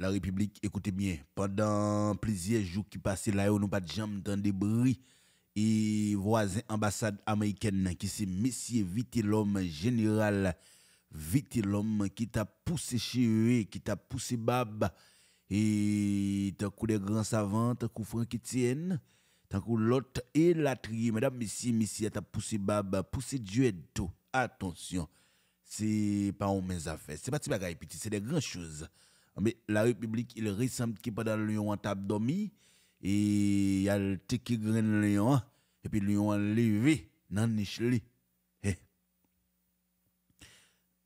la République, écoutez bien, pendant plusieurs jours qui passaient là, on n'a pas de jambes dans des bruits. Et voisin ambassade américaine qui c'est Monsieur l'homme général l'homme qui t'a poussé chez eux, qui t'a poussé Bab. Et tant que des grands savants, tant que Franck Etienne, tant que l'autre et la tri, mesdames, messieurs, messieurs, t'a poussé Bab, poussé Dieu tout. Attention, c'est pas un mes affaires, c'est pas des bagarre petit, c'est des grandes choses. Mais la République, il ressemble qui pas dans le lion en table et il y a le tiki grain lion, et puis le lion levé dans le eh.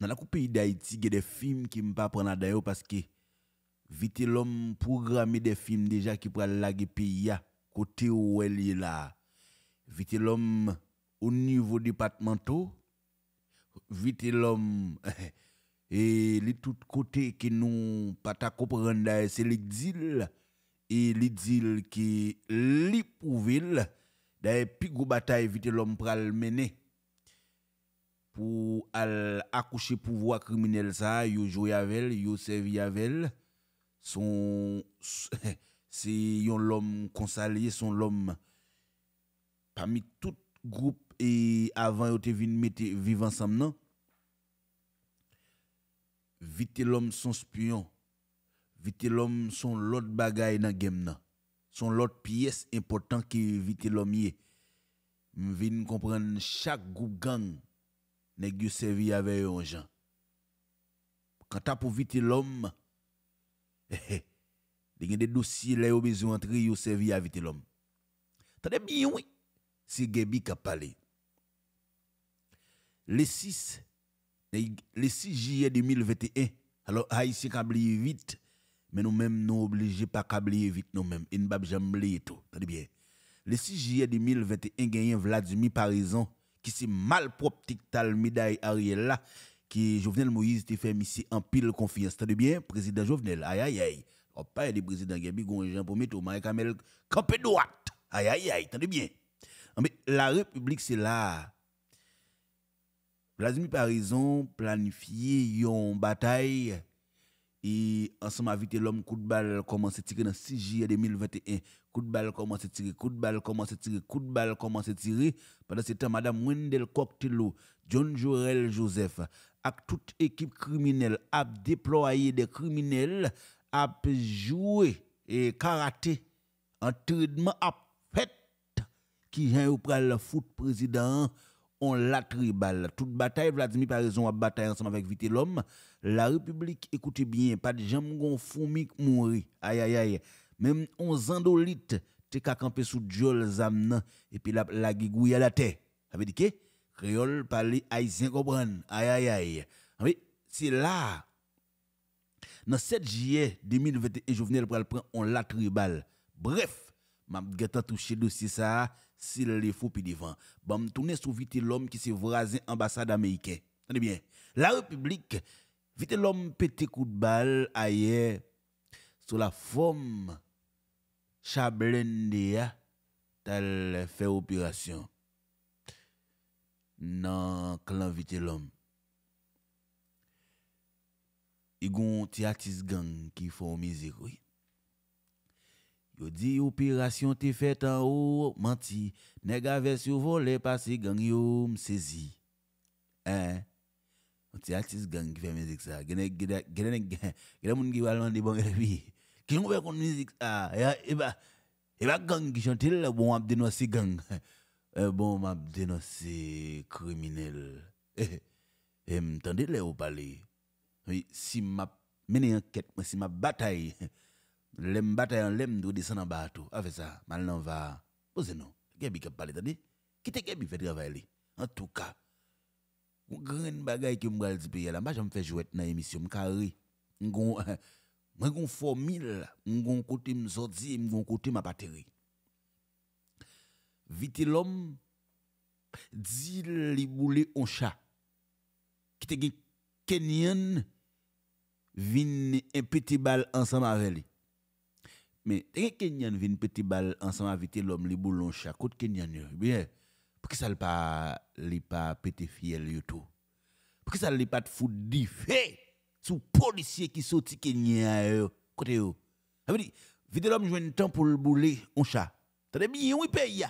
Dans la pays d'Haïti, il y a des films qui ne pas d'ailleurs parce que vite l'homme programme des films déjà qui prennent la côté où elle est là. Vite l'homme au niveau départemental, vite l'homme eh, et les tout côtés qui nous pas ta comprendre c'est l'exil et l'exil qui l'ipouvel des plus bataille vite l'homme pral mener pour accoucher pouvoir criminel ça yo jouer avec yo servi avec son c'est l'homme consalé son l'homme parmi tout groupe et avant yo te vin vivre ensemble vite l'homme son spion, vite l'homme son l'autre bagaille dans game nan. Son l'autre pièce importante qui vite l'homme y M'vin comprendre chaque groupe gang nèg servi avec un gens. Quand t'as pour vite l'homme, il y a des dossiers qui ont besoin entrer yo servi à vite l'homme. T'as bien oui. Si Gebi a parlé. Les six le 6 juillet 2021, alors Haïtien oublié vite, mais nous-mêmes, nous obligés pas oublier vite nous-mêmes. Et nous ne pouvons oublier tout. Tenez bien. Le 6 juillet 2021, gagné Vladimir Parison, qui s'est mal propre tal médaille Ariel là, qui Jovenel Moïse te fait ici en pile confiance. Tenez bien, président Jovenel, aïe aïe aïe. On oh, parle président Gabi Gonjan pour mettre Marie Kamel campé droite. Aïe aïe aïe, tenez bien. Ah, mais la République, c'est là. Plasmi Parison planifié une bataille et ensemble invité l'homme coup de balle commence à tirer dans 6 juillet 2021 coup de balle commence à tirer coup de balle commence à tirer coup de balle commence à tirer pendant ce temps madame Wendel Coctello John Jorel Joseph avec toute équipe criminelle a déployé des criminels a joué et karaté entraînement a fait qui vient au pral foot président on la tribal. Toute bataille, Vladimir par raison à bataille ensemble avec Vite l'homme. La République, écoutez bien, pas de jambon fourmi mourir. Aïe aïe aïe. Même on zandolite t'es qu'à camper sous jol Zamna, et puis la, la gigouille à la tête. Avec dire que, créole parler haïtien comprendre. Aïe aïe aïe. Ah c'est là. Dans 7 juillet 2021, le prendre, on la tribal. Bref, m'a touché dossier ça s'il le faut puis devant. Bam tourner sous vite l'homme qui s'est voisin ambassade américaine. Tenez bien. La République vite l'homme pété coup de balle ailleurs sur la forme Chablendea tel fait opération. Non, clan vite l'homme. Il y a gang qui font musique, Yo di, operasyon te fet an ou, manti, nega ves yo vole, pasi gang, yo msezi. An, mwen ti atis gang ki fe mizik sa, genè genè genè, genè moun ki walman di bon genè vi. Ki nou we kon mizik sa, e, e ba, e ba gang ki chantil, bon ap denosi gang, e bon ap denosi kriminele. E mtande le ou pale, si mwen enket, si mwen batay, Lem batay an lem dwe disan an batou. Afe sa, man nan va bozenon. Gyebi kep pale tade. Kite gyebi fet gwa vele. An touka. Gwen bagay ki mwale zipeye la. Mba jame fe jwet nan emisyon. Mka re. Mwen kon fomil la. Mwen kon kote msot zi. Mwen kon kote mwa pate re. Vite lom. Dzi li bwule oncha. Kite gen kenyen. Vini en peti bal ansan ma vele. Mais les Kenyan viennent petit bal ensemble avec l'homme, les boulons, chaque côté Kenyan. Eh bien. Pourquoi ça ne pas pas pété fiel tout? Pourquoi ça ne pas de foutre sous policier qui sorti Kenyan eh, côté yo? Ça vite l'homme joue un temps pour le bouler un chat. Très bien, oui, paye.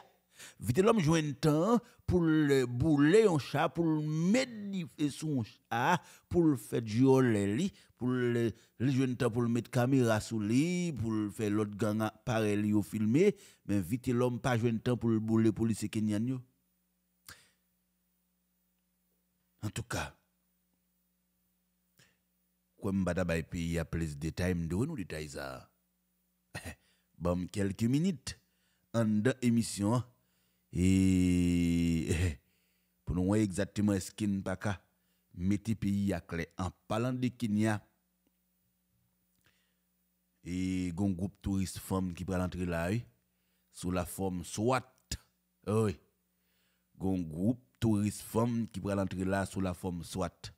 Vite lom jwen tan pou le boule yon chan, pou le menife sou yon chan, pou le fè diolè li, pou le jwen tan pou le met kamera sou li, pou le fè lot ganga pare li yo filme, men vite lom pa jwen tan pou le boule pou li se kenyan yo. En tout ka, kwen mbada bay pi ya plez detay mdou nou detay za. Bom, kelki minute an da emisyon an. E, eh, eh, pou nou wè exactement eskin paka, meti pi yak lè an palan di kin ya. E, goun goup turist fòm ki pral antre eh, la, sou la fòm swat. E, goun goup turist fòm ki pral antre la, sou la fòm swat.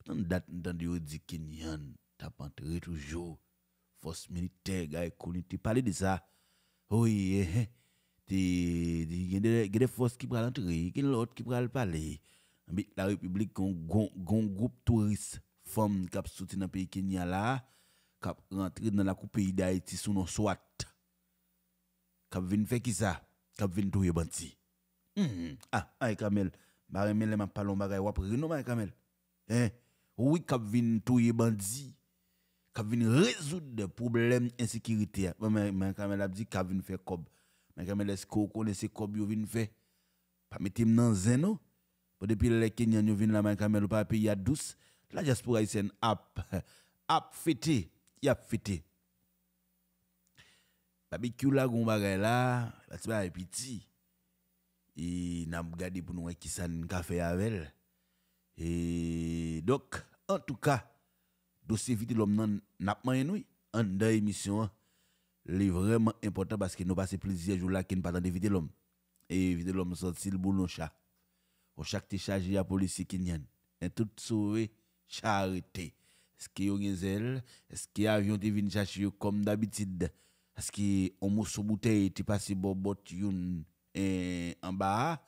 Poutan dat nan di odi kin yan, tapantere toujou. Fòs milite gare koni ti pale di sa. Oye, ehe. il y a des forces qui prennent il y a l'autre qui prennent le La République a un groupe touriste, femmes qui dans le pays Kenya là, qui dans la coupe pays d'Haïti sous nos SWAT. Qui qui ça Qui tout Ah, ah, e Kamel, je vais pas de Kamel. Oui, qui tout bandit. Qui résoudre problèmes insécurité. Mais Kamel a dit Man kamel esko konese kob yo vin fe, pa metim nan zen nou. Po depi lele kenyan yo vin la man kamel ou pa api yadous, la jaspo ga isen ap. Ap fite, yap fite. Pa bi kyou la goun bagay la, la seba epiti. E nanm gadi pou nou ekisan kafe yavel. E dok, an touka, dosye viti lom nan napman yenou, an da emisyon an. est vraiment important parce qu'ils nous passé plusieurs jours là qu'ils ne pas de vider l'homme. Et vider l'homme sorti le boulon chat. Au chaque chargé la police qui n'y Et tout sauvé, charité. Est-ce qu'il y a une zèle? Est-ce qu'il y a un avion qui vient chercher comme d'habitude? Est-ce qu'il y a un mousse bouteille qui passe en bas?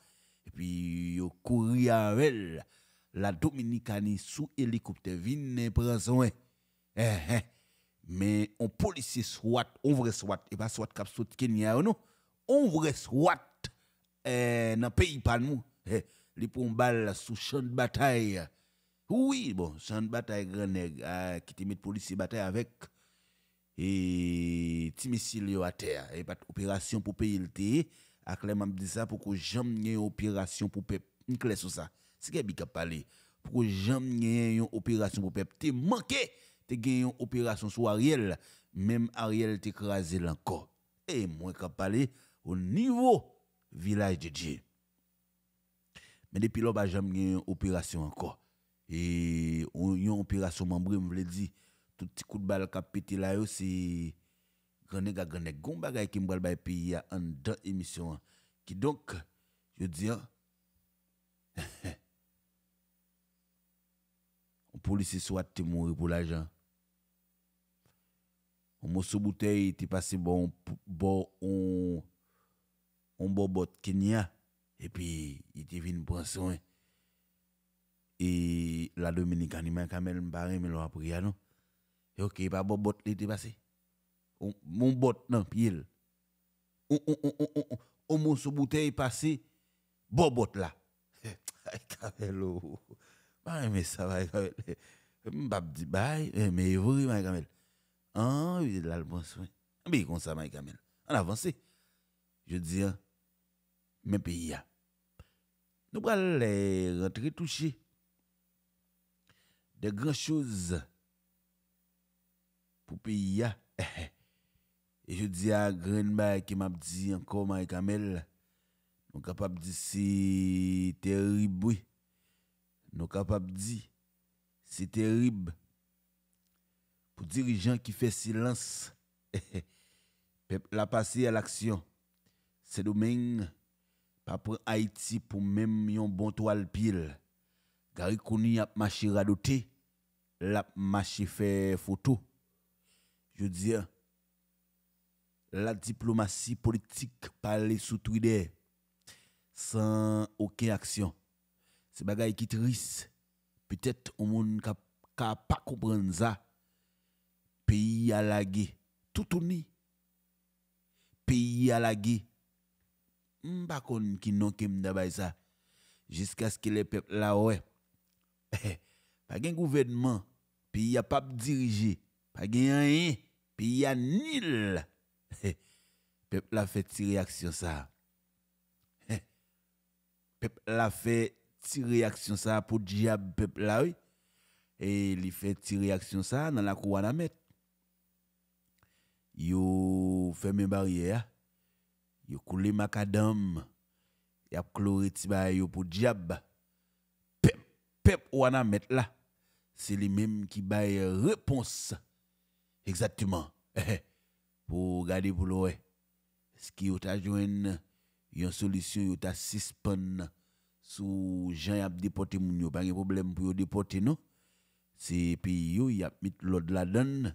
Et puis, il courir avec la Dominicanie sous hélicoptère, vine prend soin mais on police soit on vrai soit et pas soit cap saute Kenya ou non, on vrai SWAT eh, dans le pays pas nous, eh, il pour une balle sous champ de bataille. Oui, bon, champ de bataille grand nègre ah, qui te met policier bataille avec et petit missile à terre et pas opération pour payer le thé. A ah, clairement dit ça pour que une opération pour payer Une clé sur ça. C'est qui a parlé. Pour que jamais une opération pour payer T'es manqué te gagné une opération sur Ariel, même Ariel t'écrasé encore. Et moi qu'à parler au niveau village de Dieu. Mais depuis là, jamais gagné une opération encore. Et une opération membre, je voulais dire, tout petit coup de balle qui pété là, aussi. grand ga grand gon choses qui m'bral bay pays en dans émission qui donc je dis ah, un policier soit mourir pour l'argent on m'a passé bon bon on on bobot Kenya et puis il était venu prendre soin et la dominicaine m'a quand même mais l'a pris non OK pas bobot il est passé mon bot non pile on on on on on bouteille passé bobot là Bah mais ça va Kamel. Mbap mais Kamel. Ah, oui, là, le bon soin. Ah, mais comme ça, on avance. Je dis, hein, mes pays, hein. nous allons rentrer touchés. De grandes choses pour pays. Hein. Et je dis à Greenberg qui m'a dit encore, Mike nous sommes capables de dire c'est terrible. Nous sommes capables de dire c'est terrible. Le dirigeant qui fait silence, la passer à l'action. C'est domaine pas pour Haïti pour même yon bon toile pile. Gary Kouni a marché radoté, l'a marché fait photo. Je dire, hein, la diplomatie politique parler sous Twitter sans aucune action. C'est bagaille qui triste. Peut-être on monde ka, pas comprendre ça. Pays à la gueule Tout ou ni. Pays à la guerre. Mbakon kon ki non ke m'dabay ça. Jusqu'à ce que les peuples la ouais. pas gen gouvernement. Pays a pas dirigé. Pas gen rien. Pays a nil. peuple la fait tiré action ça. Peuple la fait tiré action ça pour diable peuple la oui. E Et il fait tiré action ça dans la cour à la mettre yo fermé barrière yo coulé macadam y a chloré ti yo pour diable pep pep wana mettre là c'est les mêmes qui baille réponse exactement pour garder pour l'oe ce qui t'a joine une solution yo t'a suspend sous gens y a déporté moun yo pas de problème pour les déporter non c'est puis yo y a mis l'ordre la donne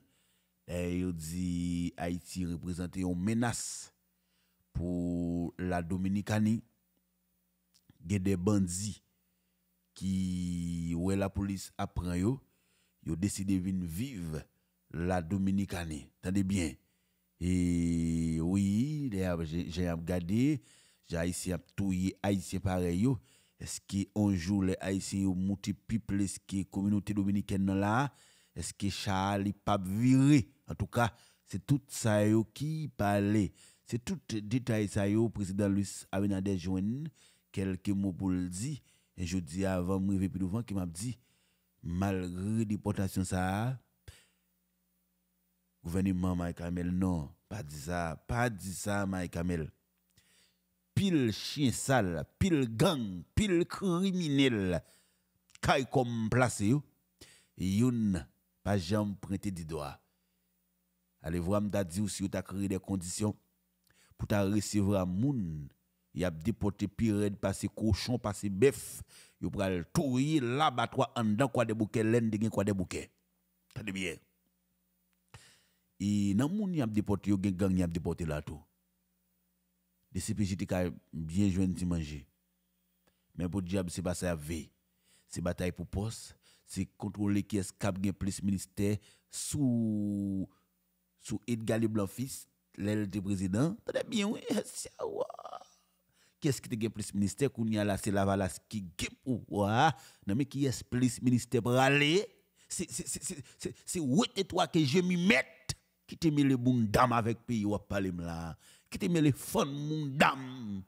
et eh, Il dit Haïti représente une menace pour la Dominicanie. Il y a des bandits qui, où la police apprend, yo, yo décidé e, de vivre la Dominicanie. Tendez bien. Et oui, j'ai regardé, j'ai haïtien tout haïtien pareil Est-ce qu'un jour les haïtiens ont multiplié ce que communauté dominicaine là? Est-ce que Charles pas viré En tout cas, c'est tout ça qui parlait. C'est tout détail ça le président Luis Abinader joue quelques mots pour le dire. Et je dis avant de lever plus devant, qui m'a dit, malgré la déportation, ça, gouvernement Mike Amel, non, pas dit ça, pas dit ça, Mike Amel. Pile chien sale, pile gang, pile criminel, Kai comme placé, yon pas jamais prêter des doigts. Allez voir, m'a dit aussi, tu as créé des conditions pour ta recevoir moun. Y a des déporté pire passer cochon, passer bœuf. Yo pral touyer là-bas, toi, en dedans, quoi de bouquet, l'en de quoi de bouquet. T'as bien. Et nan moun y a déporté, yo gen gang y a déporté là tout. De CPJ t'es bien joint de manger. Mais pour diable, c'est pas ça vie. C'est bataille pour poste, c'est contrôler qui est plus ministère sous sous Edgar Leblanc fils l'aile président très bien oui qu'est-ce qui te gain plus ministère qu'on y a là c'est la valas qui gain pouvoir non mais qui est plus ministère pour aller c'est c'est c'est c'est c'est et toi que je m'y mette qui te met le bon dame avec pays ou parler là qui te met les fond mon dame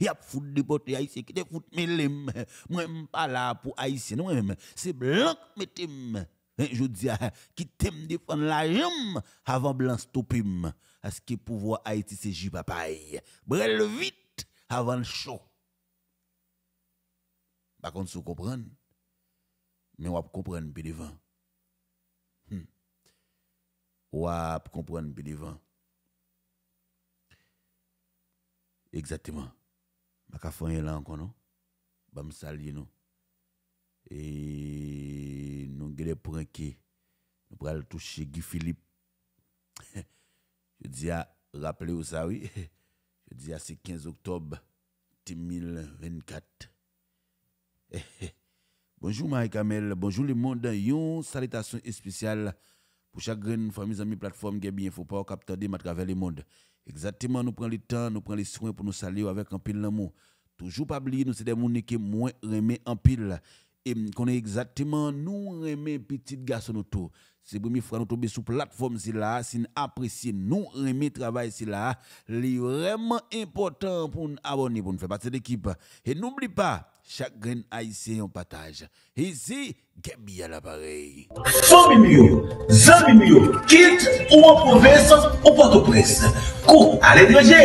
y a fout de pote haïtien qui te fout melim moi pas là pour haïtien non même c'est blanc metim eh, je dis qui ah, t'aime défendre la jambe avant blanc stopim parce que pouvoir Haïti c'est jus papaye brel vite avant le chaud par contre vous comprenez mais on comprendre plus devant hmm. on comprendre plus devant Exactement. Je foyen là encore non. Bam saluer Et nous avons pour un qui nous pral toucher Guy Philippe. Je dis à rappeler ça oui. Je dis à c'est 15 octobre 2024. Bonjour Marie-Camel, bonjour le monde. Yon salutation spéciale pour chaque grande famille, amis, plateforme, qui est bien, faut pas capter à travers le monde. Exactement, nous prenons le temps, nous prenons les soins pour nous saluer avec un pile d'amour. Toujours pas oublier, nous sommes des gens qui moins remet en pile. Et qu'on est exactement nous remet petit garçon autour. C'est première fois que nous sur plateforme, c'est là, si nous apprécions, nous remet travail, c'est là. les vraiment important pour nous abonner, pour nous faire partie de l'équipe. Et n'oublie pas, chak gen a isi yon pataj. Izi, gen mi alabarey. Fon mi mi yo, zan mi mi yo, kit ou an povesan ou pato presa. Kou alen reje,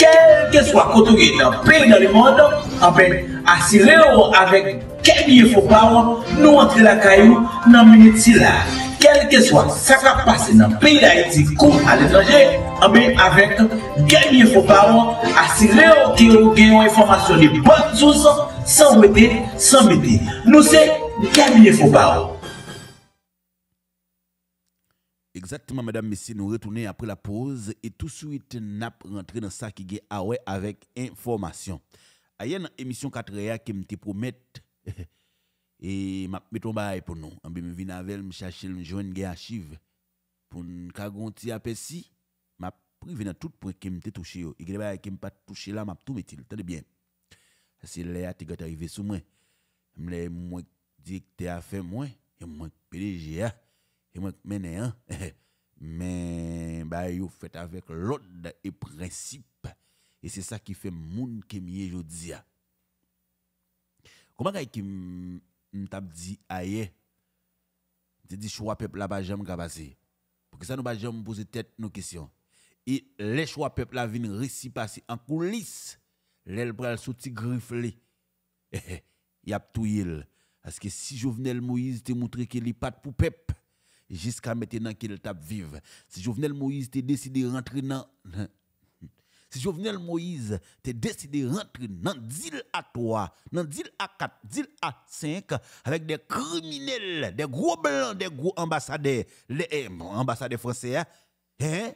kel ke swa koto gen nan pey nan limon, ambe asireyo avek ke mi yifo bawa, nou antre la kayou nan minit sila. Kel ke swa sakapase nan pey la iti, kou alen reje, ambe avek ke mi yifo bawa, asireyo gen yon informasyon li batou sa, San sans san Nous c'est se, kabine Fopao. Exactement, madame, messieurs, nous retournons après la pause et tout de suite, nous rentrer dans ça qui est à ouais, avec information. Il y a une émission 4 qui me promet et m'a mis ton bail pour nous. En me vient avec me chercher me joindre des archives pour nous garantir aperçu m'a privé dans tout point qui me touché. Il y a des qui me pas touché là, m'a tout mis. Tenez bien si le a tigot arrivé sous moi. Je moi directeur a fait moi et moi PDG a et moi mené hein. Mais bah yo fait avec l'ordre et principe et c'est ça qui fait moun qui mieux jodi a. Ah. Comment qui m'tap dit aye, ah, te dit choix peuple là pas jamais passer. Pour que ça nous pas bah, jamais poser tête nos questions. Et les choix peuple là viennent réciproquer en coulisses l'aile pral sorti grifflé. Il eh, eh, a tout Parce que si Jovenel Moïse te montré qu'il est pas de poupée. jusqu'à maintenant qu'il tape vive. Si Jovenel Moïse te décidé de rentrer dans... Si Jovenel Moïse te décidé de rentrer dans deal à 3, dans deal à 4, deal à 5, avec des criminels, des gros blancs, des gros ambassadeurs, les eh, ambassadeurs français, hein?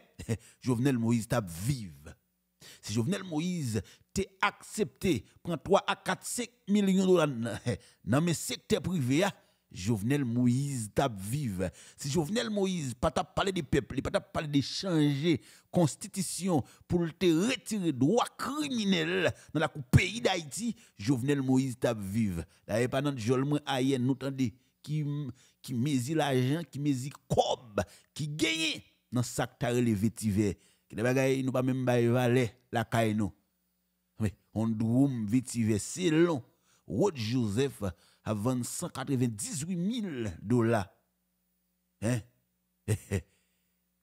Jovenel Moïse tape vive. Si Jovenel Moïse tu accepté prends 3 à 4 5 millions de dollars dans le secteur privé ah, Jovenel Moïse t'a vive. Si Jovenel Moïse pas t'a parlé des peuple pas t'a parlé de changer constitution pour te retirer droit criminel dans la pays d'Haïti, Jovenel Moïse t'a vive. la pas dans aïe ayen nous tendez qui qui mezi l'argent, qui le cob, qui gagne dans sac t'a relevé tiver. Que des bagailles nous pas même bailler valet la caille nous. On Ondroum vétiver. c'est long. Rod Joseph a 198 000 dollars. Hein?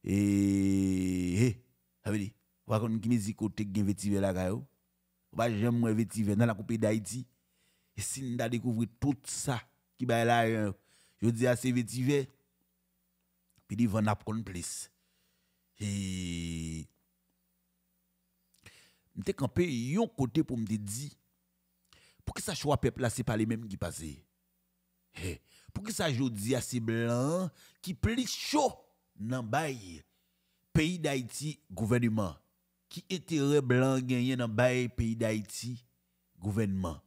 Et, ça veut dire, Vous voyez, connaître qui musique côté qui Vétivé là, gayo. Oh? On va jamais Vétivé dans la coupe d'Haïti. Et si on a découvert tout ça qui va là, hein, je dis à ces Vétivé, puis ils vont apprendre plus. Et, suis campé yon côté pour me dire pour que ça choix peuple là c'est pas les mêmes qui passent. pour que ça jodi à ces blancs qui pli chaud dans le pays d'Haïti gouvernement qui était blanc gagné dans le pays d'Haïti gouvernement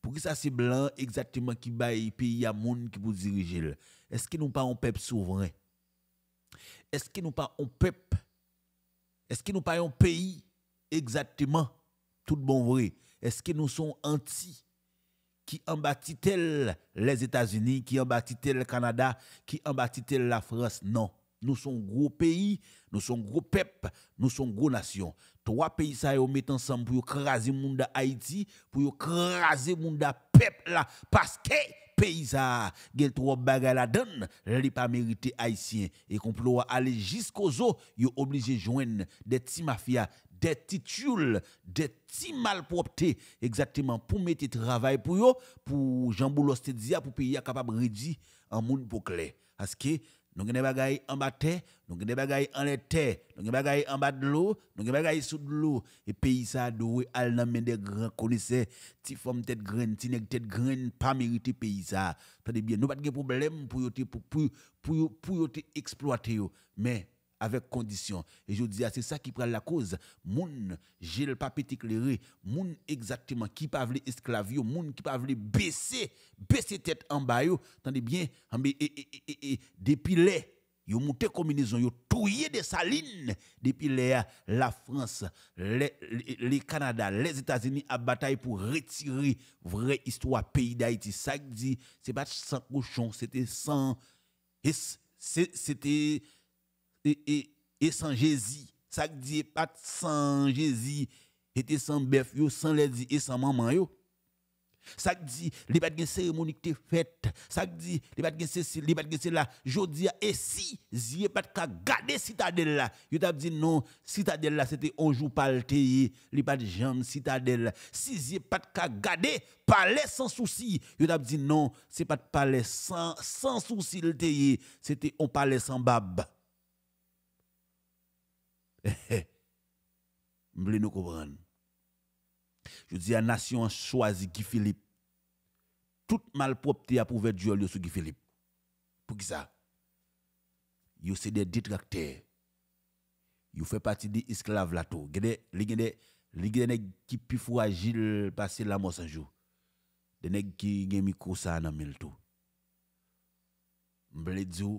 pour que ça c'est blanc exactement qui bail pays à monde qui vous dirige est-ce que nous pas un peuple souverain est-ce que nous pas un peuple est-ce que nous pas un pays exactement tout bon vrai. Est-ce que nous sommes anti qui en tel les États-Unis, qui en tel le Canada, qui en tel la France Non. Nous sommes gros pays, nous sommes gros peuple, nous sommes gros nation. Trois pays ça yo mettent ensemble pour écraser monde Haïti, pour écraser monde peuple là parce que pays ça trois trop à la donne, li pas mérité haïtien et qu'on peut aller jusqu'aux eaux yo obligé joindre des petits mafias, des titules, des petits malpropretés, exactement, pour mettre travail pour eux, pour Jean Boulos te pour pays capable de réduire un monde pour clé. Parce que nous avons des bagailles en bas de terre, nous avons des bagailles en la terre, nous avons des bagailles en bas de l'eau, nous avons des bagailles sous de l'eau. Et pays ça doit aller dans des grands connaisseurs, qui font tête graine, qui nèg tête graine, pas mérité pays ça. Tenez bien, nous pas de problème pour pour pour pour exploiter mais avec condition. Et je dis, ah, c'est ça qui prend la cause. Moun, j'ai le papier éclairé. Moun, exactement, qui pas voulu esclavio, moun qui pas voulu baisser, baisser tête en bas, attendez bien, ah, et, depuis ils yo monté communisme, yo touye des salines, depuis les, ah, la France, les, Canada, les États-Unis à bataille pour retirer vraie histoire pays d'Haïti. Ça dit, c'est pas sans cochon, c'était sans, c'était, et, et, sans Jésus. Ça dit pas sans Jésus, était sans bœuf, sans lait et sans maman. Yo. Ça dit, les pas de cérémonie qui faite. Ça dit, les pas de ceci, les pas de cela. Jodi et si, si pas de garder citadelle là. Yo t'a dit non, citadelle là c'était un jour palté, les pas de jambes citadelle. Si si pas de garder palais sans souci. Yo t'a dit non, c'est pas de palais sans sans souci le c'était un palais sans bab. Mble nou koubran. Jou di a nasyon chwazi Gifilip. Tout malpopti a pouve djol yo sou Gifilip. Pou ki sa. Yow se de detrakte. Yow fe pati di isklav la tou. Gede, ligene, ligene ki pifou agil pasil la monsanjou. Dene ki gen mi kousa nan mil tou. Mble di ou,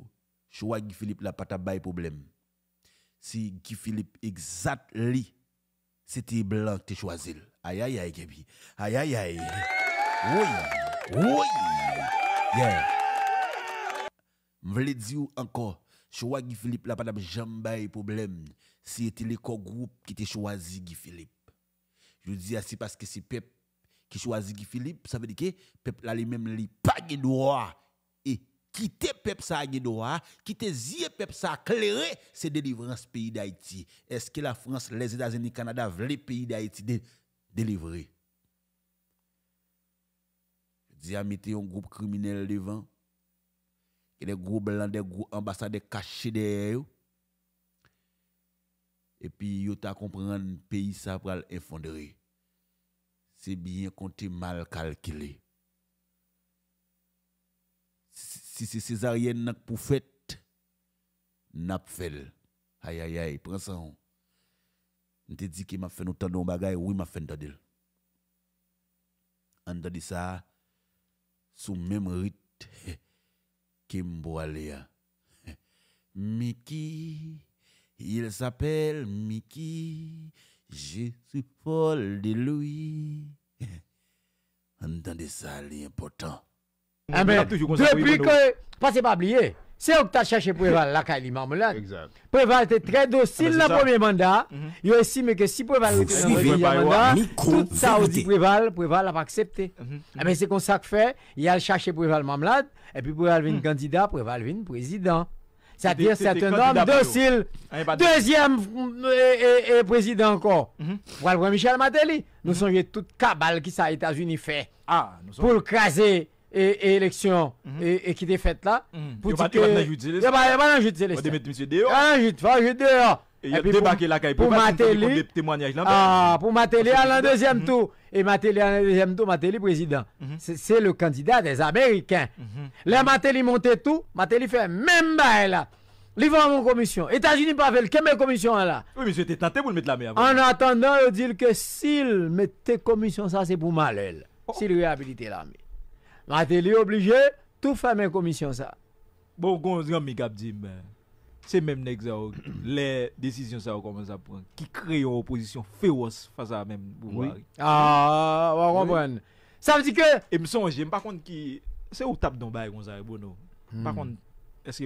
chwazi Gifilip la pata bay probleme. si Guy Philippe exactly c'était blanc que tu choisi. Aïe aïe aïe Gabi. Aïe aïe aïe. Oui. Oui. Yeah. Je veux dire encore, vois Guy Philippe là pas de problème si c'était le groupe qui t'a choisi Guy Philippe. Je dis ah, c'est parce que c'est Pep qui choisit Guy Philippe, ça veut dire que Pep là lui-même, pas de droit quitter peuple ça Guédoa, quitter zier peuple ça éclairer c'est délivrance pays d'Haïti. Est-ce que la France, les États-Unis, Canada veulent pays d'Haïti délivrer Je dis un groupe criminel devant, que des groupes blancs, des gros ambassadeurs cachés derrière et puis yo ta comprendre pays ça va effondrer. C'est bien compté mal calculé si c'est césarienne pour fête, n'a fait. Aïe, aïe, aïe, prends ça. Hein. Je te dis qu'il m'a fait nous tendre un oui, m'a fait entendre. dit ça, sous même rite que m'boalea. Hein. Mickey, il s'appelle Mickey, je suis folle de lui. Entendez ça, important. Ah, depuis que, parce que pas oublié, c'est que tu as cherché Préval, la Kali Marmelade. Préval était très docile dans ah, ben, le premier mandat. Mhm. Il a estimé que si Préval était dans le premier mandat, tout ça aussi Préval, Préval l'a accepté. Mais mhm. mhm. ah, ben, c'est comme ça que fait, il a cherché Préval Marmelade, et puis Préval une candidat, Préval vient président. C'est-à-dire, c'est un homme docile. Deuxième euh, euh, euh, président encore. Pour Michel Matéli. Nous sommes tous cabales qui ça États-Unis fait. Pour le craser et, élection mhm. et, qui était faite là. Mhm. Pour dire que. Il y a pas d'enjeu de sélection. Ah, il y a pas d'enjeu de dehors. Il y a débarqué la pour Matéli. Ah, pour Matéli à la deuxième mhm. tour. Et Matéli à la deuxième tour, Matéli président. C'est le candidat des Américains. Les Matéli montait tout, Matéli fait même bail là. Ils vont en commission. États-Unis pas avec quelle commission là Oui, mais j'étais tenté pour mettre la main. En attendant, ils disent que s'il mettait commission, ça c'est pour mal. Oh. S'ils réhabilitaient l'armée. Ma te li oblije, tou fa men komisyon sa. Bon, kon, zyan mi kap di, se menm nek za ou, le desisyon sa ou konmen sa pren, ki kre yon oposisyon fewos fasa menm bou bag. A, wakon pren. Sa vdi ke? E m sonje, m pa kont ki, se ou tap don bag kon sa, bon nou. Pa kont, Est-ce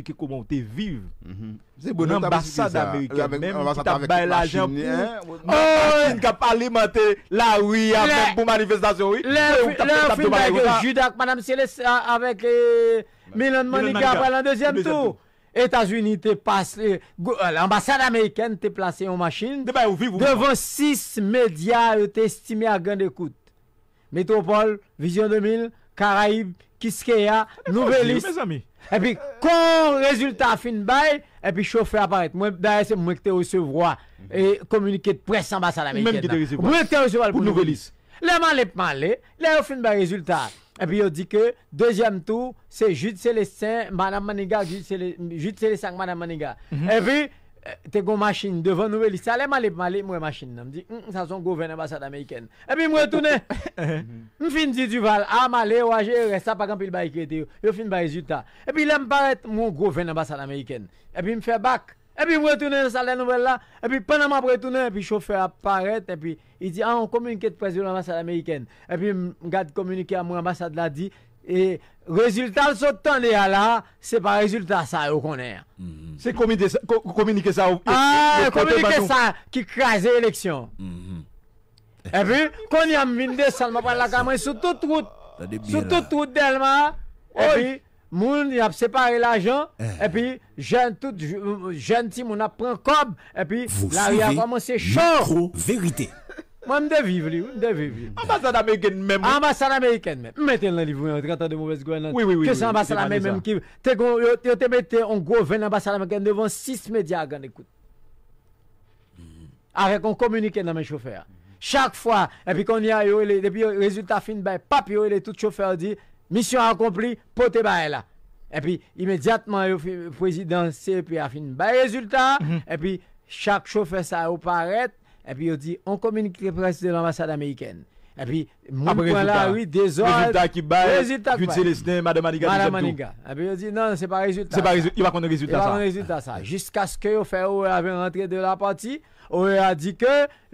tu vous te vive. Mhm. c'est l'ambassade américaine la rue même pour manifestation oui le Madame Céleste, avec euh, Milan Monika deuxième tour. États-Unis te passe, euh, l'ambassade américaine te placé en machine. devant 6 médias, estimés estimé à grande écoute Métropole, Vision 2000, Caraïbes, Kiskeya, nouvelle Et puis, quand résultat fin bail, et puis chauffeur apparaît. Moi, d'ailleurs, c'est moi qui te recevoir et communiqué de presse ambassade américaine. à qui Moi qui te recevoir pour nouvelle Le Les est mal, les fin le résultat. Et puis, il dit que deuxième tour, c'est Jude Célestin, Madame Maniga, Jude Célestin, Madame Maniga. Mhm. Et puis, t'es gon machine devant nous, il allez mal mal moi machine me dit hum, hum, ça son gouverneur ambassade américaine et puis me retourner me fin dit Duval ah malé ou gérer ça pas grand il va écouter je finis par résultat et puis là me paraît mon gouverneur ambassade américaine et puis me fait bac et puis je retourne dans la nouvelle là et puis pendant m'a retourner et puis chauffeur apparaît et puis il dit ah on communique de président ambassade américaine et puis je garde communiqué à mon ambassade là dit et résultat, ce temps là, c'est pas résultat ça qu'on connaît. Mhm. C'est communiquer ça. Communiquer ça. Ah, communiquer e, e, e, ça qui crase l'élection. Mhm. Et puis, quand il y a une descente, je la caméra sur toute route. Sur toute route d'Elma. Oui. Moun y a séparé l'argent, et eh. puis jeune tout jeune petit a pris un cob, et puis là il a commencé chaud. Vérité. Moi, je vivre, vivre. Ambassade américaine même. Ambassade américaine même. Mettez le livre en 30 de mauvaise hein. Oui, oui, oui. Que c'est ambassade américaine même qui. Te mettez en gros 20 ambassades américaines devant 6 médias écoute. Avec un communiqué dans mes chauffeurs. Chaque fois, et puis qu'on y a, depuis le euh, résultat fin, ben, papier, tout chauffeur dit mission accomplie, pote là. Et puis, immédiatement, le président CP a fini. Ben, résultat, mm-hmm. et puis, chaque chauffeur, ça apparaît et puis il dit on communique les presses de l'ambassade américaine. Et puis, mon point là, oui, désordre. Résultat qui bat. Résultat qui Célestin, Madame Maniga. Madame Maniga. Et puis, il dit non, c'est pas résultat. C'est pas résultat. Il va prendre résultat ça. Il va prendre résultat ça. Jusqu'à ce que vous fait avait rentrée de la partie, on a dit que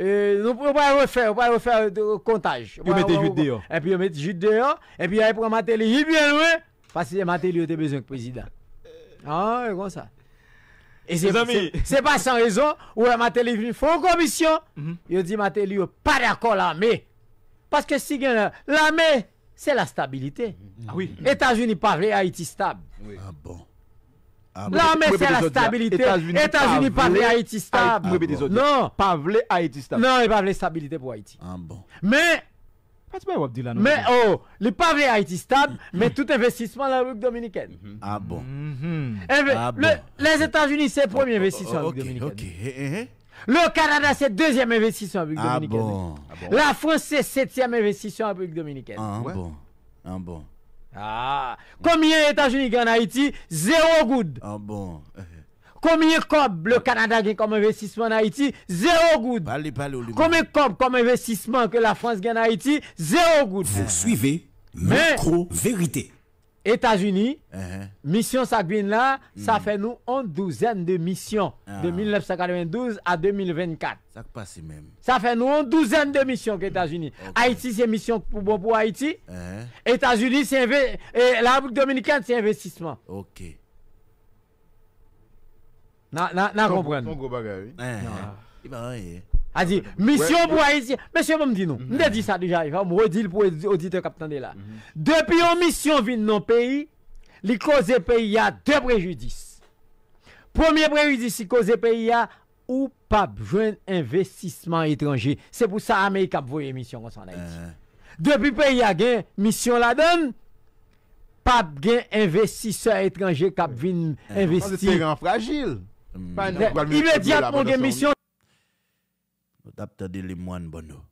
euh, nous pouvons pas refaire, on pas refaire le comptage. Vous mettez juste dehors. Et puis, on met juste dehors. Et puis, il prend Matéli, il bien loin. Parce que Matéli, il a besoin du président. Ah, ça. Et c'est pas sans raison. Ou Matéli vient faire commission. Mm-hmm. Il dit Matéli, pas d'accord l'armée. Parce que si l'armée, c'est la stabilité. Ah oui. Mm-hmm. États-Unis parlent Haïti stable. Oui. Ah bon. Ah l'armée, c'est la stabilité. États-Unis parlent Haïti stable. Non. pas vrai Haïti stable. Non, pas parlent stabilité pour Haïti. Ah bon. Mais. Mais oh, le pavé Haïti stable, mais tout investissement dans la République dominicaine. Mhm. Ah, mhm. eh ben, ah bon. Les États-Unis, c'est le premier oh, oh, investissement en oh, République dominicaine. Eh, eh, le Canada, c'est deuxième investissement en République ah dominicaine. Ah la France, c'est septième investissement en République dominicaine. Ah bon. Ah bon. Ah, combien États-Unis en Haïti Zéro good. Ah bon. Combien cob le Canada gagne comme investissement en Haïti Zéro good. Combien comme investissement que la France gagne en Haïti Zéro good. Vous suivez micro-vérité. États-Unis, uh-huh. mission Sagreen là, ça hmm. fait nous une douzaine de missions ah. de 1992 à 2024. Ça passe même. Ça fait nous une douzaine de missions que États-Unis. Haïti c'est mission pour Haïti. Uh-huh. États-Unis c'est la République dominicaine c'est investissement. OK. Nan, nan, gros bagage. Eh, il va rien. A pour Haïti. Monsieur, Haitien. me pou nous dit ça déjà. ça deja. Mwe di pour pou odite capitaine de mhm. Depuis Depi mission misyon vin pays. peyi, li pays y ya deux préjudices. Premier préjudice si cause koze pays ya ou pas besoin investissement étranger. C'est pour ça l'Amérique a voyé mission en Haïti. dit. Euh. Depuis pays a gain mission la donne pas gain investisseur étranger qui viennent euh. investir. C'est fragile. Mm. Immédiatement, il mission. Nous avons les moines bonheur.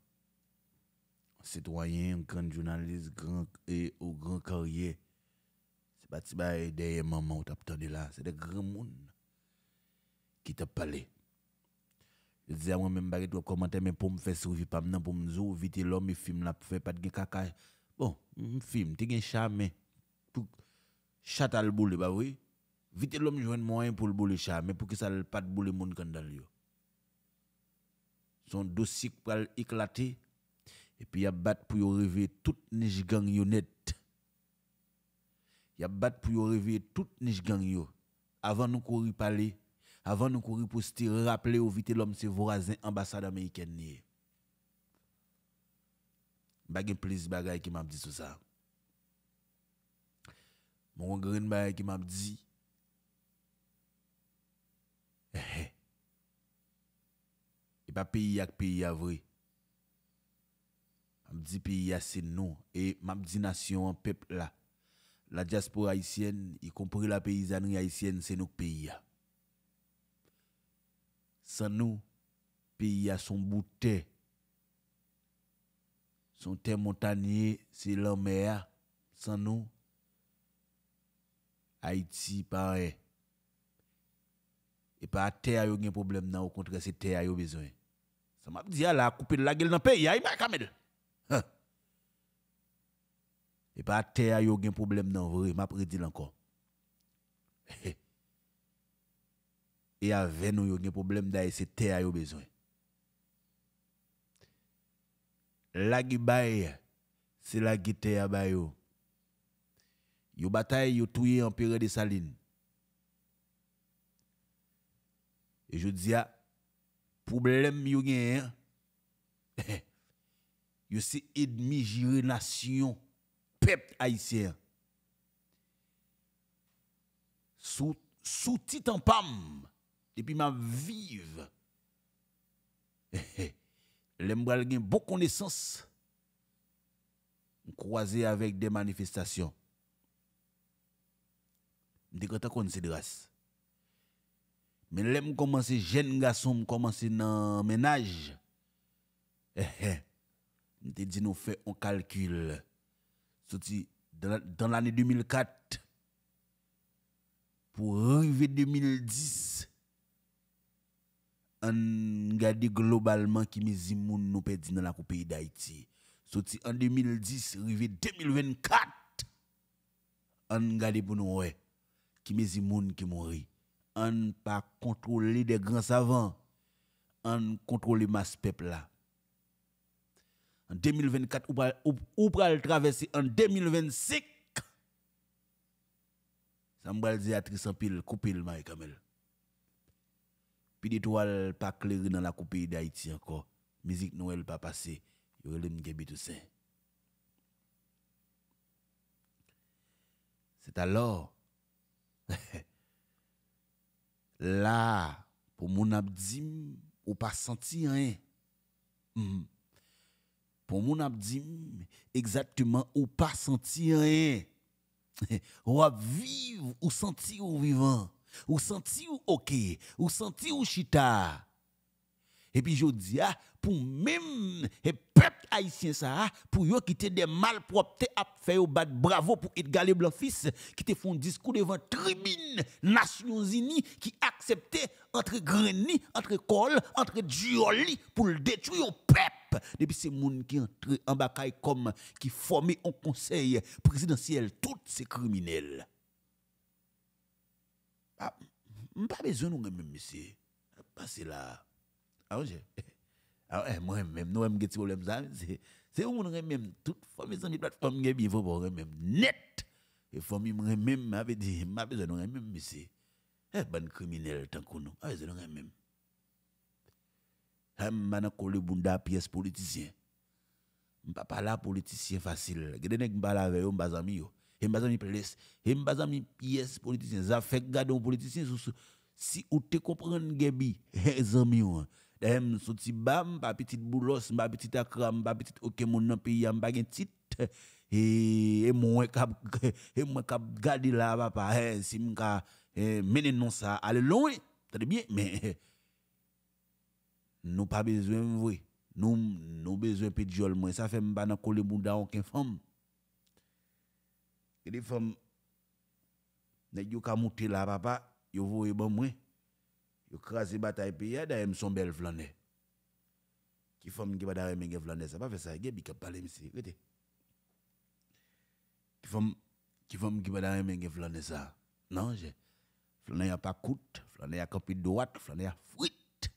Citoyen, grand journaliste, grand et au grand carrière. C'est pas si derrière maman, tu as là. C'est des grands monde qui t'a parlé. Je disais à moi-même, je dois commenter, mais pour me faire survivre, pas maintenant, pour me dire, oh, vite l'homme, il filme là, pour faire pas de caca. Bon, film filme, tu as un chat, mais. Chat à le bah oui. Vite l'homme joue un moyen pour le bouler chat, mais pour que ça ne pas de bouler monde quand dans Son dossier va éclater et puis il a battre pour réveiller toute niche gang net. Il a battre pour réveiller toute niche gang yo. Avant nous courir parler, avant nous courir poster rappeler au vite l'homme c'est voisin ambassade américaine ni. Bagen plus bagay qui m'a dit tout ça. Mon grand bagay qui m'a dit et eh, eh. E pas pays avec pays à vrai. Je dis pays à c'est nous. Et je dis nation, peuple là. La diaspora haïtienne, y compris la paysannerie haïtienne, c'est nous pays. Sans nous, pays à son bouté. Son terre montagnier, c'est l'homme. Sans nous, Haïti pareil E pa a te a yo gen problem nan ou kontre se te a yo bezwen. Sa map diya la akupil lagil nan pe, ya imak amel. E pa a te a yo gen problem nan ou, map ridi lanko. E a venou yo gen problem daye se te a yo bezwen. Lagi baye, se lagi te a bayo. Yo batay yo tuye anpire di salin. Et je dis, le problème yo gen, hein. yo se edmi nation, peuple haïtien. Sous, sous en pam, depuis ma vive, l'embral gen bon connaissance, croisé avec des manifestations. Des grands qu'on de grâce. Mais là, commence, jeune garçon, commencé dans ménage. Eh, eh. Je dit, nous fait un calcul. dans l'année 2004, pour arriver 2010, on gade globalement qui mes nous perdent dans la pays d'Haïti. Sorti en 2010, arriver 2024, on gade pour nous, ouais, qui mes qui mourir on pas contrôler des grands savants, on contrôler masse peuple là. En 2024, ou le traverser en 2025, ça me dit à Tristan Pile, Coupé le maïkamel. toiles Puis l'étoile pas claires dans la coupe d'Haïti encore. Musique Noël pas passé, Il le aurait le ça. C'est alors là, pour mon abdim, ou pas senti rien. Mhm. Pour mon abdim, exactement, ou pas senti rien. ou à vivre, ou sentir ou vivant. Ou sentir ou ok, ou sentir ou chita. Et puis je dis, ah, pour même les peuples haïtiens, ah, pour eux qui étaient des malpropres, à faire au bad bravo pour Edgar Leblanc fils, qui te font un discours devant tribune Nations Unies, qui acceptait entre Greni, entre Col, entre Dioli, pour le détruire au peuple. Depuis ces gens qui entrent en bataille comme qui formaient un conseil présidentiel, tous ces criminels. Ah, pas besoin nous même monsieur. passez là. Ah oui. Ah ouais, moi même nous même des problèmes ça, c'est c'est on même toute famille sans plateformes bien bien pour même net. Et famille même m'avait dit m'a besoin même monsieur. Eh ban criminel tant que nous. Ah c'est même. Ham mana le bunda pièce politicien. M'pa pas là politicien facile. Gade nèg m'pa là avec yo m'bas ami yo. Et m'bas ami place, et m'bas ami pièce politicien. Ça fait garder un politicien si ou te comprendre Gebi, les amis De hem soti bam, pa pitit boulos, pa pitit akram, pa pitit okey mounan pi yam bagen tit. E, e mwen kap e gadi la bapa, se mwen ka menen non sa ale louni. Trebyen, men. Nou pa bezwen mwen, nou bezwen pe diol mwen. Sa fe mba nan kole mou dan okey fom. E di fom, ne dyou ka mouti la bapa, yo vou e bon mwen. Krasi batay piye da yon sombel flanè. Ki fom ki badare menge flanè sa. Pa fè sa, ge bi kap pale msi. Ki fom ki badare menge flanè sa. Non, flanè ya pa kout. Flanè ya kopi doat. Flanè ya fwit.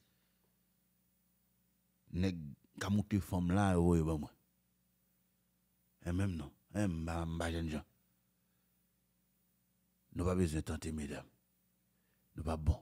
Nè kamouti fom la, yo yo ba mwen. M e m m nan. E m m m ba jen jan. Nou pa bezè tan timide. Nou pa bon.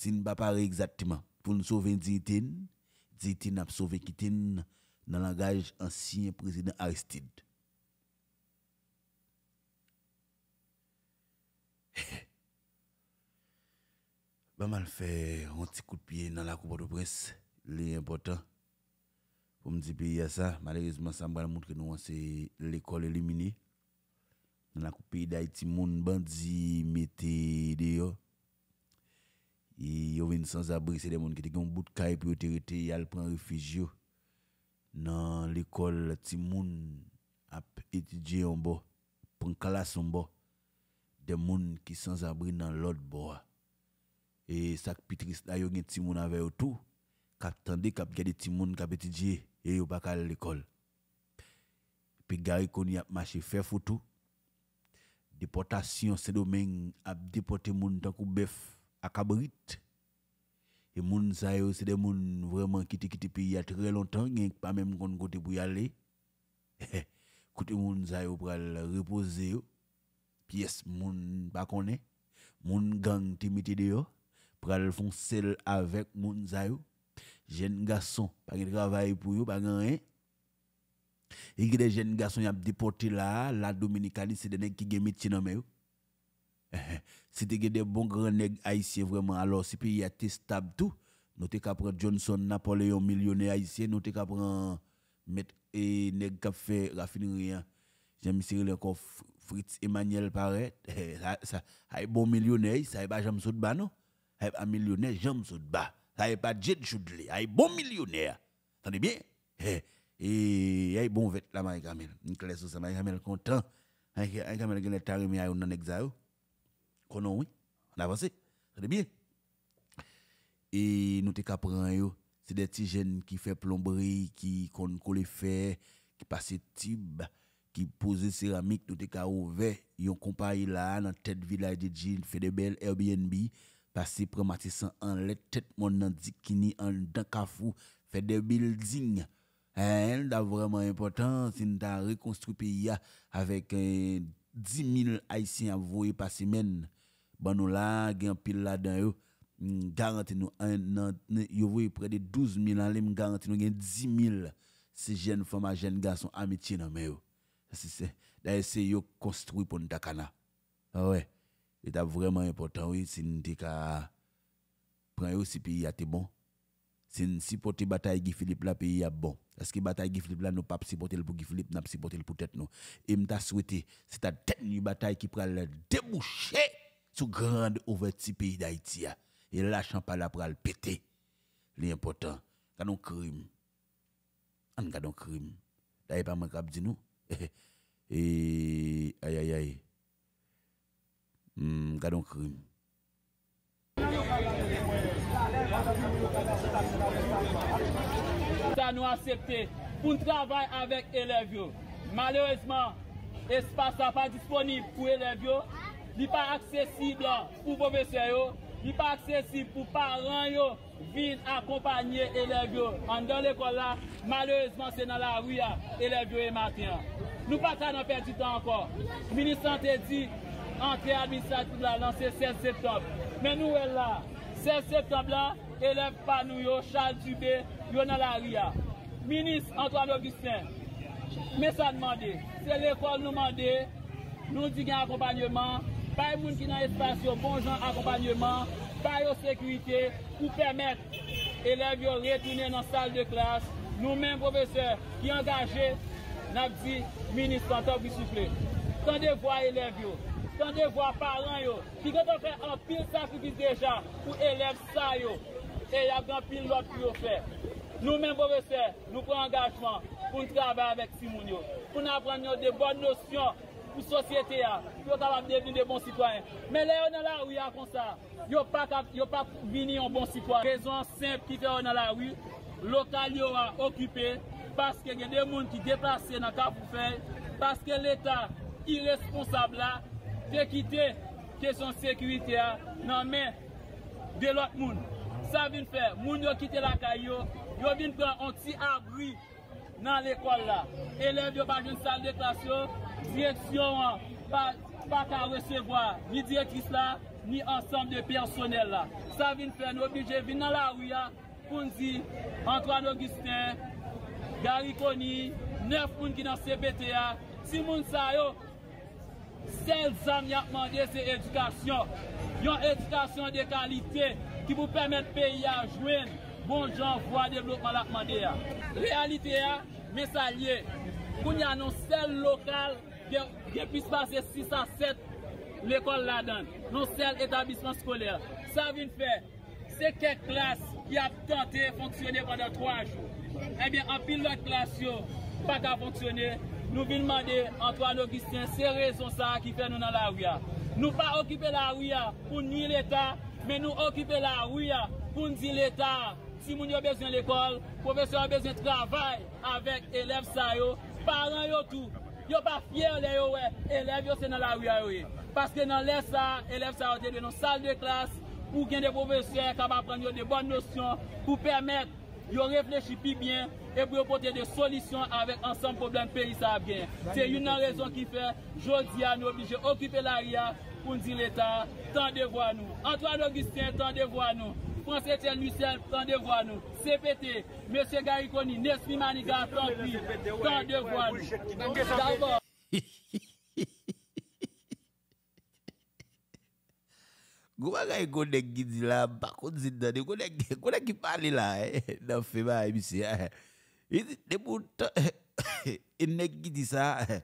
Si n ba pare egzatman pou nou sove n zi iten, zi iten ap sove ki ten nan langaj ansyen prezident Aristide. Ba man fe yon ti kout piye nan la koupa do pres, le yon botan. Pou m di piye a sa, malerizman sa mbal moun ki nou anse l'ekol elimine. Nan la koupiye da iti moun ban di mette deyo. Yo vin sansabri se demoun ki te gen mbout ka epi otirite yal pran rifijyo nan likol timoun ap etije yon bo, pran kalas yon bo, demoun ki sansabri nan lot bo wa. E sak pitik ayon gen timoun aveyo tou, katande kap geni timoun kap etije, e yo bakal likol. Pi garikouni ap mache fefoutou, deportasyon se domen ap depote moun tankou bef, à Cabrit. Et moun yo, c'est des moun vraiment qui quitté pays il y a très longtemps, qui pas même qu'on kote pour y aller. Kote moun sa yo pral reposer yo. Pièce moun pas connaît. Moun gang te mette Pour Pral fon sel avec moun sa yo. Jeune garçon, pas de travail pour yo, pas rien. a des jeunes garçons qui a déporté là, la Dominicali, c'est des nègres qui ont métier dans si tu as des bons grands nègres haïtiens vraiment, alors si pays est stable tout, nous t'es prendre Johnson, Napoléon, millionnaire haïtien, nous t'es prendre mettre et nèg qui fait raffinerie. J'aime Cyril encore Fritz Emmanuel Paret, ça ça bon millionnaire, ça pas jamais saute bas non. Un millionnaire jamais saute bas. Ça pas jet choudlé, un bon millionnaire. Attendez bien. Et un bon vêtement la Marie Camille. Une classe ça Marie Camille content. Marie Camille gagne taré mais on en exao. On oui, on avance, bien. Et nous te yo, c'est des petits jeunes qui font plomberie, qui font coller fer, qui passent tubes, qui posent céramique, nous avons ouvert, ont compagnie là dans tête village de Jean, fait des belles Airbnb, qui prématissant en lettre tête mon nan dikini en dans kafou, fait des buildings. Hein, eh, vraiment important, c'est de reconstruire pays avec 10 hein, 000 Haïtiens envoyés par semaine ban nous là gain pile là dedans yo garanti nous un yo voyez près de 12 000 ans me nous gain 10 000 ces jeunes femmes à jeunes garçons amitié dans mais c'est d'ailleurs c'est yo construit pour nous. ah ouais et c'est vraiment important oui si nous ka prend aussi pays a bon si si porter bataille Guy Philippe là pays a bon parce que bataille Guy Philippe là nous pas supporter pour Guy Philippe n'a supporter pour tête nous et m'ta souhaité c'est ta dernière bataille qui pourra déboucher tout grande ouverture pays d'Haïti. Et là, champala pral pété. L'important, un crime. On un crime. D'ailleurs, pas moi qui dit nous. Et aïe aïe aïe. Mm, un crime. Ça nous accepter pour travailler avec élèves. Malheureusement, espace n'est pas disponible pour élèves. li pa aksesib la pou profesyon yo, li pa aksesib pou paran yo vin akompanyen elev yo. An de l'ekol la, malouzman se nan la ouya, elev yo e maten. Nou patan an fer di tan ankor. Ministran te di, antre administrativ la lanse 16 septembre. Men nou el la, 16 septembre la, elev pa nou yo, Charles Dubé, yo nan la ouya. Ministre Antoine Augustin, me sa d'mande, se l'ekol nou mande, nou di gen akompanyen man, pa yon moun ki nan espasyon bonjan akopanyoman, pa yon sekwite pou premèt elev yon retounen nan sal de klas, nou men profeseur ki angaje nan di minis kontor bisifle. San de vwa elev yon, san de vwa paran yon, ki gato fè an pil sakupi deja pou elev sa yon, elev dan pil lot pou yon fè. Nou men profeseur, nou pou angajman pou traba avèk si moun yon, pou nan pran yon de bon notyon pou sosyete ya, ah. pou yo kap ap devini de ah, bon sitwanyen. Men le yon ala ou ya konsa, yo pa vini yon bon sitwanyen. Rezon semp ki te yon ala ou, lokal yo a okype, paske gen de moun ki deplase nan kap pou fe, paske leta i responsable la, te kite kesyon sekwite ya, nan men de lot moun. Sa vin fe, moun yo kite la kayo, yo vin pre an ti abri. nan l'ekol la. Elev yo pa joun sal dekasyon, direksyon pa ka resevwa, ni direkis la, ni ansanm de personel la. Sa vin fen, yo pi je vin nan la ouya, kounzi, Antoine Augustin, Gary Kony, nef koun ki nan CPTA, si moun sa yo, sel zan ya pmanje se edukasyon. Yon edukasyon de kalite, ki pou pwemet peyi a jwen, bon jan vwa devlopman lakman de ya. Realite ya, mesal ye, koun ya non sel lokal gen pise pase 607 lekol la den, non sel etablisman skolel. Sa vin fe, se kek klas ki ap kante fonksyonen pwa de 3 anjou. Ebyen, eh apil lak klas yo, pa ka fonksyonen, nou vin mande Antoine Augustien, se rezon sa ki fe nou nan la ouya. Nou pa okipe la ouya pou nye l'Etat, men nou okipe la ouya pou nji l'Etat Si moun yo bezwen l'ekol, profesyon yo bezwen travay Avèk elev sa yo Paran yo tou, yo pa fyer le yo we Elev yo se nan la ouya yo we Paske nan lev sa, elev sa yo te de nou sal de klas Ou gen de profesyon Kab apren yo de bon notyon Ou permèt yo reflechi pi byen E pou yo pote de solisyon Avèk ansan problem peyi sa abgen Se yon nan rezon ki fè Jodi an nou bi je okipe la ria Ou di l'Etat, tan devwa nou Antoine Augustin, tan devwa nou Monsetel Michel, Tandevwano, CPT, M. Garikoni, Nespima Nigar, Tandevwano, Tandevwano, Gagor. Gouwa gany kon dek gidzi la, bakon zinda dek, kon dek ki parli la, e, nan feba emisyen. Eh, e, eh. e, e, e, e, nek gidzi sa, e,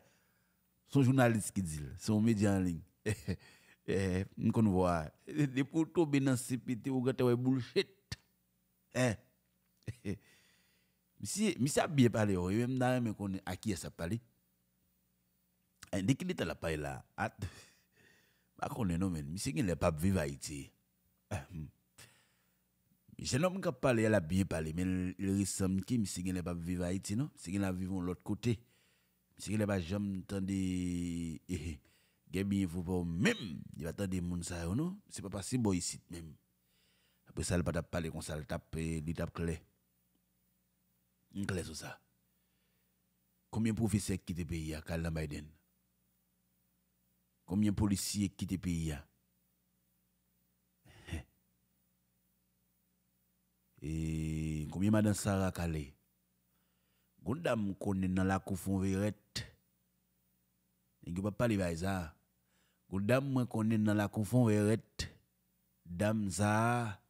son jounalist gidzi, son medyanling, e, e. E, eh, mkoun wwa, eh, depoto binansipi ti ou gata wè boulshet. E, eh. misi ap biye pali yo, yo mdare mkoun akye sa pali. E, dikili ta la pali la, at, mkoun eno men, misi gen le pap viva iti. Hmm. Misi anon mkwa pali ala biye pali, men lirisam ki misi gen le pap viva iti no, misi gen la viva on lot kote, misi gen le pa jom tan di... Gen miye fupo mem, di va ta de moun sa yo nou, se pa pa si boyisit mem. Ape sal pa tap pale kon sal tap, di eh, tap kle. N kle sou sa. Koumyen poufisek kite pe ya, kal nan bayden. Koumyen poufisek kite pe ya. E, koumyen madan sa rakale. Gondam kone nan lakou fon viret. N gen pa pale vayza. Ou dame moi connaît dans la confond eret dame ça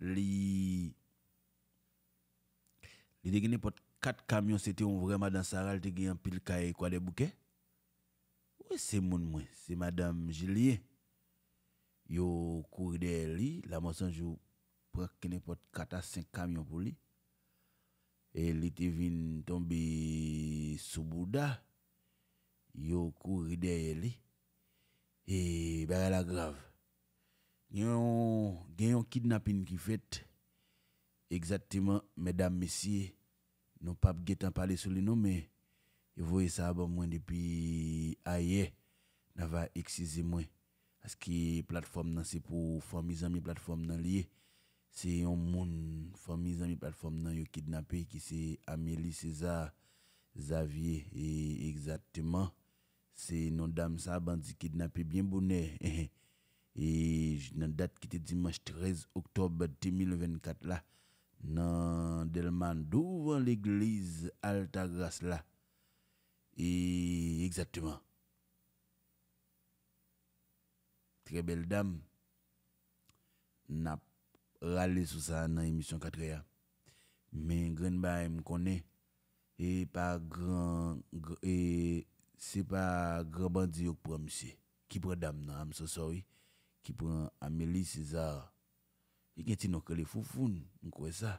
li li te gagné quatre camions c'était on vraiment dans Saral te gagné un pile caille quoi des bouquets. Oui, c'est mon moi, c'est madame Julien. Yo couru derrière la moisson joue prend n'importe 4 à 5 camions pour lui. Et il était venu tomber sous Bouddha yo couru derrière lui et bah la grave yon un kidnapping qui fait exactement mesdames messieurs non pas guetant parler sur les noms mais vous voyez ça bon moi depuis hier n'a va excuser moi parce que plateforme c'est pour famille amis plateforme nan lié c'est un monde famille amis plateforme nan yo kidnappé qui c'est Amélie César Xavier et exactement c'est nos dame ça bandit kidnappé e bien bonnet et dans date qui était dimanche 13 octobre 2024 là dans Delman devant l'église Grâce là et exactement très belle dame n'a râlé sur ça dans l'émission 4 a mais e grand bail me connaît et pas grand et Se pa graban di yo kpwa msi, ki pran dam nan, amso sorry, ki pran Amélie César. Yen e ti nokale fufoun, mkwe sa.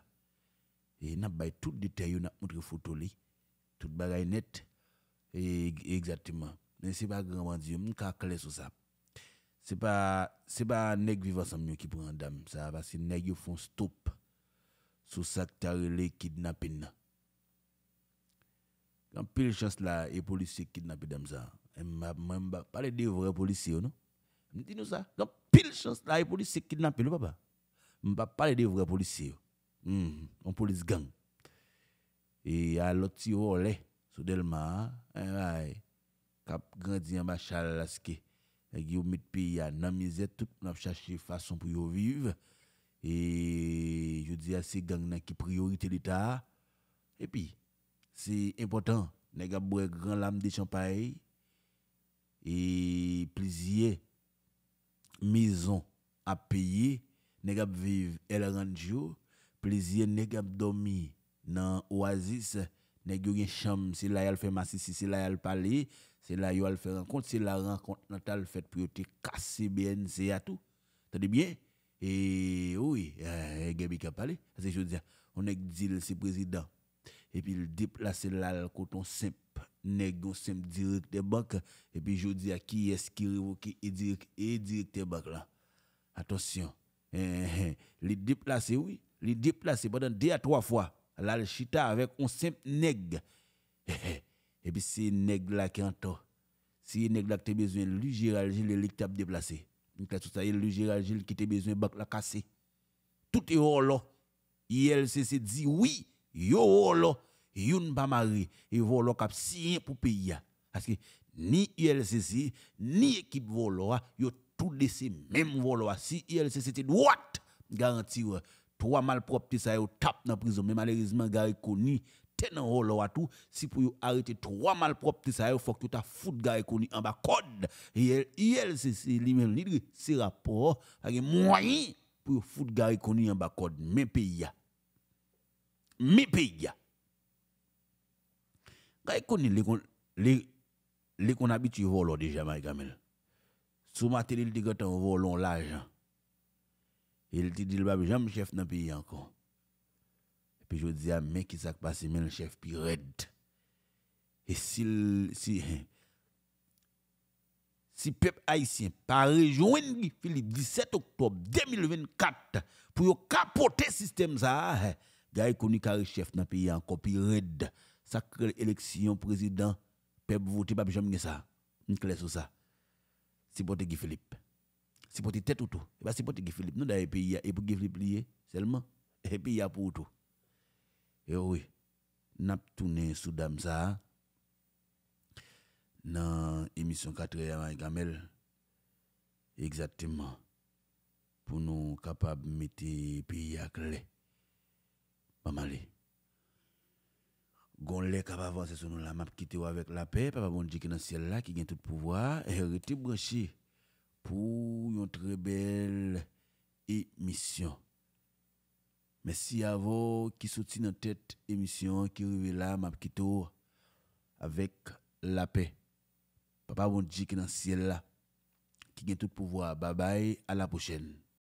Yen ap bay tout detay yo nan moutre fotou li, tout bagay net, e egzatiman. Se pa graban di yo, mkwa akale sou sa. Se pa neg vivan samyo ki pran dam, sa apasi neg yo fon stop sou sak tari le kidnapin nan. y a de chance là, les policiers kidnappent comme ça... Je ne parle pas des vrais policiers, non Dis-nous ça. Il y a de chance là, les policiers kidnappent le papa Je ne pas des vrais policiers. Mm, mm-hmm. on police gang. Et il y a l'autre qui est là, sous Delma. Il hein, y a un grand diamachal là, ce qui Il a un misé, tout le monde cherche une façon pour vivre. Et je dis à ces gangs qui priorité l'État. Et puis c'est important. Nèg a grand lame de champagne et plusieurs maisons à payer, nèg a vivre El jour plaisir nèg dormir dans oasis, nèg une chambre, c'est là il fait massif c'est là il parler, c'est là il fait rencontre, c'est la rencontre natale fait pour te casser BNC à tout. T'as bien Et oui, euh, Gabi qui a parlé, c'est ce que je veux dire, on est dit c'est président et puis le déplacer là le coton simple on simple direct des banques et puis je dis à qui est-ce qui révoque et direct et direct des là attention eh, eh, eh. Le déplacer oui Le déplacer pendant deux à trois fois là le chita avec un simple nègre et puis c'est nègre là qui entend si nègre là qui a besoin lui Gérald Gilles le t'a déplacer donc là tout ça il lui Gérald Gilles qui a besoin banque la casser tout est hors là ILCC dit oui Yo rolo yun pamari E volo kap siyen pou peyya Aske ni IELCC Ni ekip volo Yo tou desi men volo Si IELCC te dwat garanti Tro malprop tisa yo tap nan prizome Malerizman gare koni Tenan rolo atou Si pou yo arete tro malprop tisa yo Fok yo ta foud gare koni an bak kod e IELCC li men lidri Si rapor Mwenye pou yo foud gare koni an bak kod Men peyya mi pays. Quand il li les li kon volant déjà marie Gamel. Sous sou il dit que volon l'argent. Il dit il va jamais chef dans le pays encore. Et puis je dis à ah, mec qui s'est passé, mais le chef pi red. Et si si si peuple haïtien pas rejoindre Philippe 17 octobre 2024 pour capoter système ça, Gay connu le chef dans pays encore puis red sacré élection président peuple voter pas jamais ça. Une clé sur ça. C'est pour Guy Philippe. C'est pour tête ou tout. Et c'est pour Guy Philippe. Nous dans pays et pour Guy Philippe seulement et puis il y a pour tout. Et eh oui, n'a tourné Soudam ça dans émission 4 avec Gamel. exactement pour nous capables de mettre pays à clé. Maman, allez. les capable avancer sur nous la map quitter avec la paix, papa bon Dieu qui dans ciel là qui gagne tout pouvoir, e Et hérité branché pour une très belle émission. Merci à vous qui soutient cette tête émission qui arrive là kite ou avec la paix. Papa bon Dieu qui dans ciel là qui gagne tout pouvoir. Bye bye, à la prochaine.